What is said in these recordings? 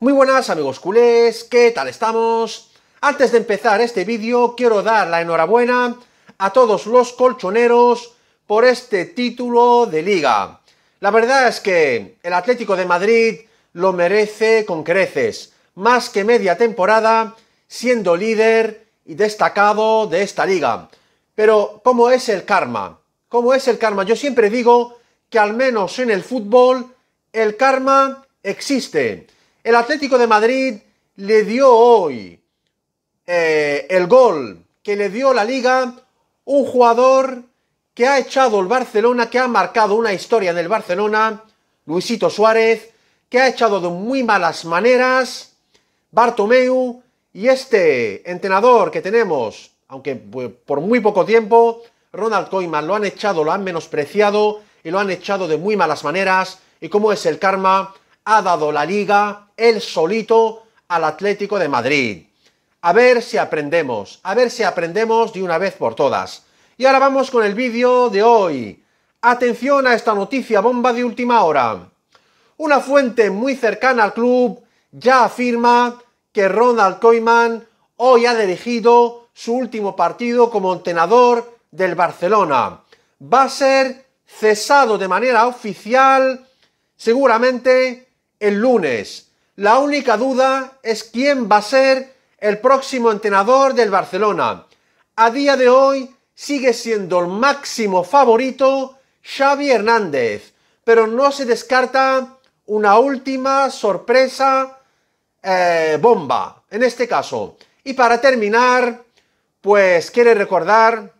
Muy buenas amigos culés, ¿qué tal estamos? Antes de empezar este vídeo quiero dar la enhorabuena a todos los colchoneros por este título de liga. La verdad es que el Atlético de Madrid lo merece con creces, más que media temporada siendo líder y destacado de esta liga. Pero ¿cómo es el karma? ¿Cómo es el karma? Yo siempre digo que al menos en el fútbol el karma existe el Atlético de Madrid le dio hoy eh, el gol que le dio la liga un jugador que ha echado el Barcelona, que ha marcado una historia en el Barcelona, Luisito Suárez, que ha echado de muy malas maneras Bartomeu y este entrenador que tenemos, aunque pues, por muy poco tiempo, Ronald Koeman, lo han echado, lo han menospreciado y lo han echado de muy malas maneras y cómo es el karma ha dado la liga el solito al Atlético de Madrid. A ver si aprendemos, a ver si aprendemos de una vez por todas. Y ahora vamos con el vídeo de hoy. Atención a esta noticia bomba de última hora. Una fuente muy cercana al club ya afirma que Ronald Koeman hoy ha dirigido su último partido como entrenador del Barcelona. Va a ser cesado de manera oficial seguramente el lunes. La única duda es quién va a ser el próximo entrenador del Barcelona. A día de hoy sigue siendo el máximo favorito Xavi Hernández, pero no se descarta una última sorpresa eh, bomba, en este caso. Y para terminar, pues quiere recordar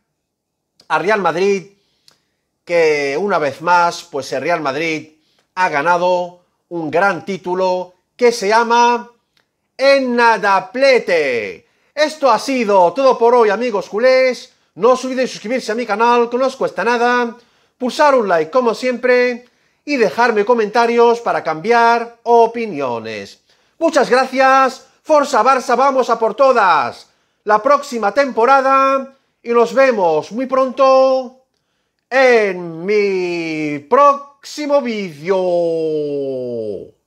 a Real Madrid que una vez más, pues el Real Madrid ha ganado un gran título que se llama En Nadaplete. Esto ha sido todo por hoy, amigos culés. No os olvidéis suscribirse a mi canal, que no os cuesta nada. Pulsar un like, como siempre. Y dejarme comentarios para cambiar opiniones. Muchas gracias. Forza Barça, vamos a por todas. La próxima temporada. Y nos vemos muy pronto en mi próxima クシモビーズよ